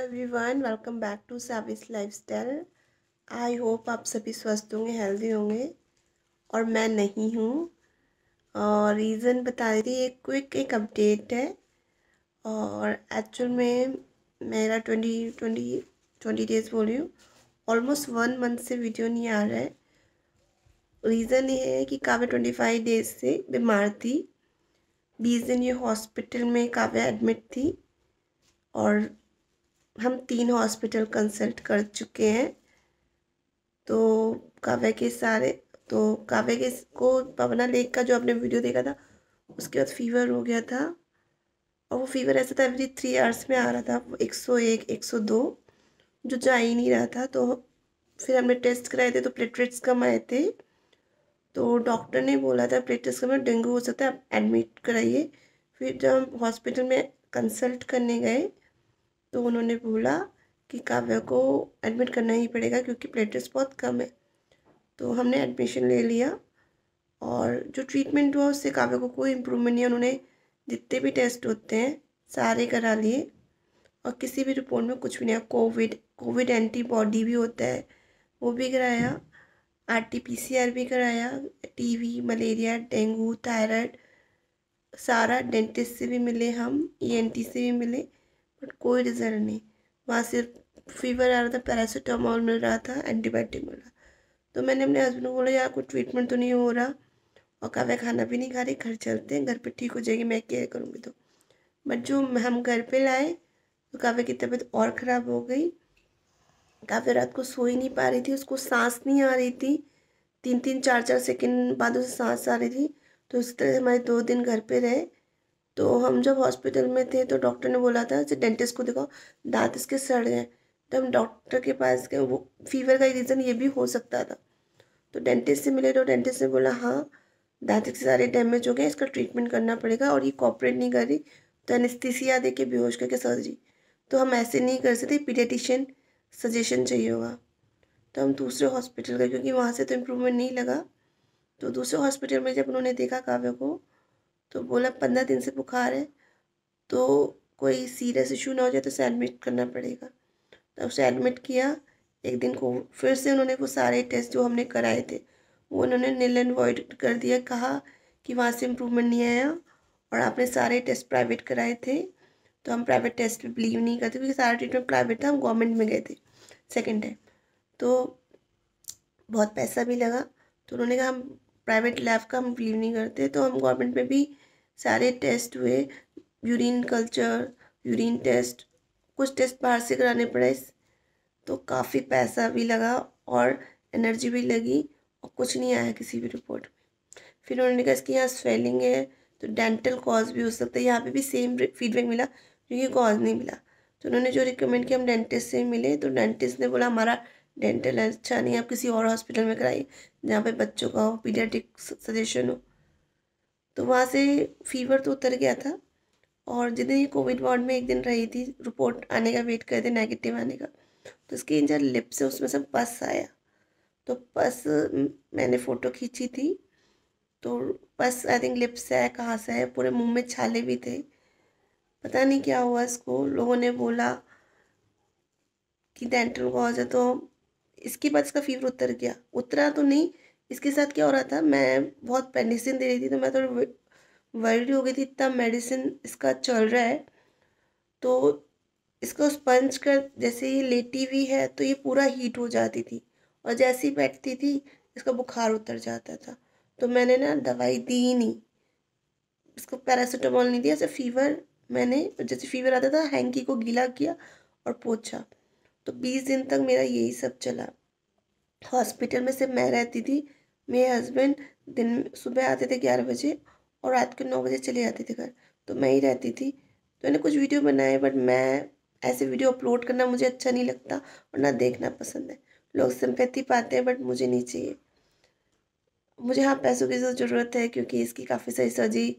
everyone welcome back to service lifestyle I hope आप सभी स्वस्थ होंगे हेल्दी होंगे और मैं नहीं हूँ और रीज़न बता रही एक क्विक एक अपडेट है और एक्चुअल में मेरा ट्वेंटी ट्वेंटी ट्वेंटी डेज बोल रही हूँ ऑलमोस्ट वन मंथ से वीडियो नहीं आ रहा है रीज़न ये है कि काव्य ट्वेंटी फाइव डेज से बीमार थी बीस दिन ये हॉस्पिटल में काव्य एडमिट थी और हम तीन हॉस्पिटल कंसल्ट कर चुके हैं तो काव्य के सारे तो काव्य के को पवना लेक का जो आपने वीडियो देखा था उसके बाद फीवर हो गया था और वो फीवर ऐसा था एवरी थ्री आवर्स में आ रहा था एक सौ एक एक सौ दो जो जा ही नहीं रहा था तो फिर हमने टेस्ट कराए थे तो प्लेटलेट्स कम आए थे तो डॉक्टर ने बोला था प्लेटलेट्स कम डेंगू हो सकता है आप एडमिट कराइए फिर जब हम हॉस्पिटल में कंसल्ट करने गए तो उन्होंने बोला कि काव्य को एडमिट करना ही पड़ेगा क्योंकि प्लेटलेट्स बहुत कम है तो हमने एडमिशन ले लिया और जो ट्रीटमेंट हुआ उससे काव्य को कोई इम्प्रूवमेंट नहीं उन्होंने जितने भी टेस्ट होते हैं सारे करा लिए और किसी भी रिपोर्ट में कुछ भी नहीं आया कोविड कोविड एंटीबॉडी भी होता है वो भी कराया R T P C R भी कराया टीवी मलेरिया डेंगू थायराइड सारा डेंटिस्ट से भी मिले हम ई एन टी से भी मिले बट कोई रिज़ल्ट नहीं वहाँ सिर्फ फीवर आ रहा था पैरासीटामोल मिल रहा था एंटीबायोटिक मिल रहा तो मैंने अपने हस्बैंड को बोला यार कोई ट्रीटमेंट तो नहीं हो रहा और कहा खाना भी नहीं खा रही घर चलते हैं घर पे ठीक हो जाएगी मैं केयर करूँगी तो बट जो हम घर पे लाए तो काव्या की तबीयत और ख़राब हो गई काफ़ी रात को सो ही नहीं पा रही थी उसको सांस नहीं आ रही थी तीन तीन चार चार सेकेंड बाद उसे सांस आ रही थी तो इस तरह से हमारे दो दिन घर पे रहे तो हम जब हॉस्पिटल में थे तो डॉक्टर ने बोला था जैसे अच्छा, डेंटिस्ट को देखो दांत इसके सड़ गए तो हम डॉक्टर के पास गए वो फीवर का ही रीज़न ये भी हो सकता था तो डेंटिस्ट से मिले तो डेंटिस्ट ने बोला हाँ दांत के सारे डैमेज हो गए इसका ट्रीटमेंट करना पड़ेगा और ये कॉपरेट नहीं कर रही तो एनेस्थीसिया दे के बेहोश करके सर्जरी तो हम ऐसे नहीं कर सकते पीडियटिशियन सजेशन चाहिए होगा तो हम दूसरे हॉस्पिटल गए क्योंकि वहाँ से तो इम्प्रूवमेंट नहीं लगा तो दूसरे हॉस्पिटल में जब उन्होंने देखा काव्य को तो बोला पंद्रह दिन से बुखार है तो कोई सीरियस इशू ना हो जाए तो उसे एडमिट करना पड़ेगा तो उसे एडमिट किया एक दिन को फिर से उन्होंने वो सारे टेस्ट जो हमने कराए थे वो उन्होंने नील एंड वॉइड कर दिया कहा कि वहाँ से इम्प्रूवमेंट नहीं आया और आपने सारे टेस्ट प्राइवेट कराए थे तो हम प्राइवेट टेस्ट पर बिलीव नहीं करते क्योंकि सारा ट्रीटमेंट प्राइवेट था हम गवर्नमेंट में गए थे सेकेंड टाइम तो बहुत पैसा भी लगा तो उन्होंने कहा हम प्राइवेट लैब का हम बिलीव नहीं करते तो हम गवर्नमेंट में भी सारे टेस्ट हुए यूरिन कल्चर यूरिन टेस्ट कुछ टेस्ट बाहर से कराने पड़े तो काफ़ी पैसा भी लगा और एनर्जी भी लगी और कुछ नहीं आया किसी भी रिपोर्ट में फिर उन्होंने कहा इसकी यहाँ स्वेलिंग है तो डेंटल कॉज भी हो सकता है यहाँ पे भी सेम फीडबैक मिला क्योंकि कॉज नहीं मिला तो उन्होंने जो रिकमेंड किया हम डेंटिस्ट से मिले तो डेंटिस्ट ने बोला हमारा डेंटल अच्छा नहीं आप किसी और हॉस्पिटल में कराइए जहाँ पे बच्चों का हो पीडियाटिक सजेशन हो तो वहाँ से फीवर तो उतर गया था और जितने दिन ये कोविड वार्ड में एक दिन रही थी रिपोर्ट आने का वेट कर थे नेगेटिव आने का तो इसकी इंजर लिप से उसमें सब पस आया तो पस मैंने फ़ोटो खींची थी तो पस आई थिंक लिप्स है कहाँ से है पूरे मुंह में छाले भी थे पता नहीं क्या हुआ इसको लोगों ने बोला कि डेंटल कॉज है तो इसके बाद इसका फीवर उतर गया उतरा तो नहीं इसके साथ क्या हो रहा था मैं बहुत मेडिसिन दे रही थी तो मैं थोड़ी वर्ड हो गई थी इतना मेडिसिन इसका चल रहा है तो इसको स्पंज कर जैसे ये लेटी हुई है तो ये पूरा हीट हो जाती थी और जैसे ही बैठती थी इसका बुखार उतर जाता था तो मैंने ना दवाई दी ही नहीं इसको पैरासीटामोल नहीं दिया ऐसे फीवर मैंने जैसे फीवर आता था हैंकी को गीला किया और पोछा तो बीस दिन तक मेरा यही सब चला हॉस्पिटल में सिर्फ मैं रहती थी मेरे हस्बैंड दिन सुबह आते थे ग्यारह बजे और रात के नौ बजे चले जाते थे घर तो मैं ही रहती थी तो मैंने कुछ वीडियो बनाए बट मैं ऐसे वीडियो अपलोड करना मुझे अच्छा नहीं लगता और ना देखना पसंद है लोग सिंपैथी पाते हैं बट मुझे नहीं चाहिए मुझे हाँ पैसों की ज़रूरत है क्योंकि इसकी काफ़ी सारी सर्जरी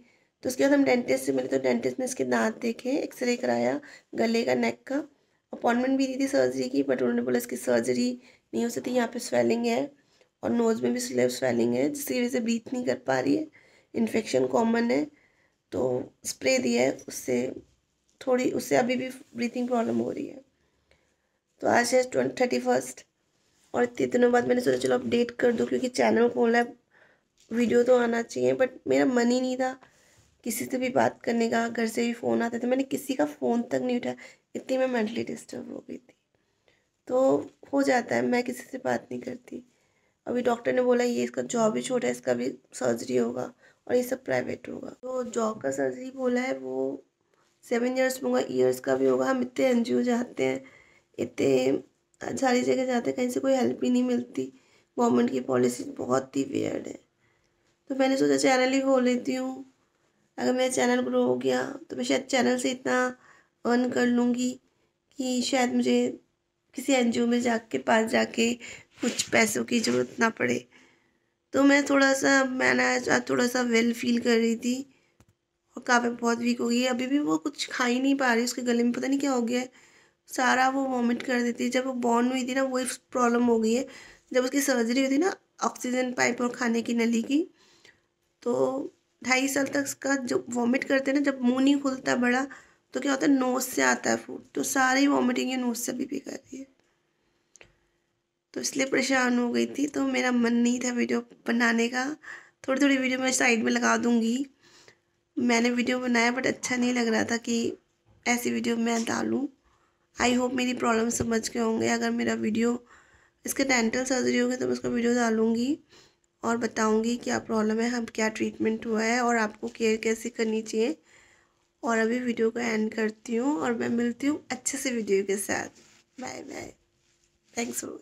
तो उसके बाद हम डेंटिस्ट से मिले तो डेंटिस्ट ने इसके दांत देखे एक्सरे कराया गले का नेक का अपॉइंटमेंट भी दी थी सर्जरी की बट उन्होंने बोला इसकी सर्जरी नहीं हो सकती यहाँ पे स्वेलिंग है और नोज़ में भी स्लेव स्वेलिंग है जिसकी वजह से ब्रीथ नहीं कर पा रही है इन्फेक्शन कॉमन है तो स्प्रे दिया है उससे थोड़ी उससे अभी भी ब्रीथिंग प्रॉब्लम हो रही है तो आज है ट्वेंटी थर्टी फर्स्ट और इतने दिनों बाद मैंने सोचा चलो अपडेट कर दो क्योंकि चैनल खोला है वीडियो तो आना चाहिए बट मेरा मन ही नहीं था किसी से भी बात करने का घर से भी फ़ोन आते थे मैंने किसी का फ़ोन तक नहीं उठाया इतनी मैं मेंटली डिस्टर्ब हो गई थी तो हो जाता है मैं किसी से बात नहीं करती अभी डॉक्टर ने बोला ये इसका जॉब ही छोटा है इसका भी सर्जरी होगा और ये सब प्राइवेट होगा तो जॉब का सर्जरी बोला है वो सेवन ईयर्स में होगा ईयर्स का भी होगा हम इतने एन जाते हैं इतने सारी जगह जाते हैं कहीं से कोई हेल्प ही नहीं मिलती गवर्नमेंट की पॉलिसी बहुत ही वेयर्ड है तो मैंने सोचा चैनल ही खोल लेती हूँ अगर मेरा चैनल ग्रो हो गया तो मैं शायद चैनल से इतना अर्न कर लूँगी कि शायद मुझे किसी एन जी ओ में पास जाके कुछ पैसों की ज़रूरत ना पड़े तो मैं थोड़ा सा मैंने आज थोड़ा सा वेल फील कर रही थी और काफ़ी बहुत वीक हो गई अभी भी वो कुछ खा ही नहीं पा रही उसके गले में पता नहीं क्या हो गया सारा वो वॉमिट कर देती है जब वो बॉर्न हुई थी ना वही प्रॉब्लम हो गई है जब उसकी सर्जरी हुई थी ना ऑक्सीजन पाइप और खाने की नली की तो ढाई साल तक उसका जो वॉमिट करते ना जब मुँह नहीं खुलता बड़ा तो क्या होता है नोज से आता है फूड तो सारी वॉमिटिंग ये नोज से भी पी करती है तो इसलिए परेशान हो गई थी तो मेरा मन नहीं था वीडियो बनाने का थोड़ी थोड़ी वीडियो मैं साइड में लगा दूँगी मैंने वीडियो बनाया बट अच्छा नहीं लग रहा था कि ऐसी वीडियो मैं डालूँ आई होप मेरी प्रॉब्लम समझ के होंगे अगर मेरा वीडियो इसके डेंटल सर्जरी होगी तो मैं उसका वीडियो डालूँगी और बताऊँगी क्या प्रॉब्लम है हम क्या ट्रीटमेंट हुआ है और आपको केयर कैसे करनी चाहिए और अभी वीडियो को एंड करती हूँ और मैं मिलती हूँ अच्छे से वीडियो के साथ बाय बाय थैंक्स फॉर